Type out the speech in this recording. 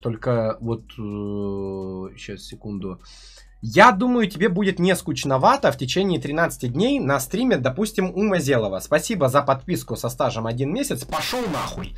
Только вот сейчас э, секунду. Я думаю, тебе будет не скучновато в течение 13 дней на стриме, допустим, у Мазелова. Спасибо за подписку со стажем один месяц. Пошел нахуй!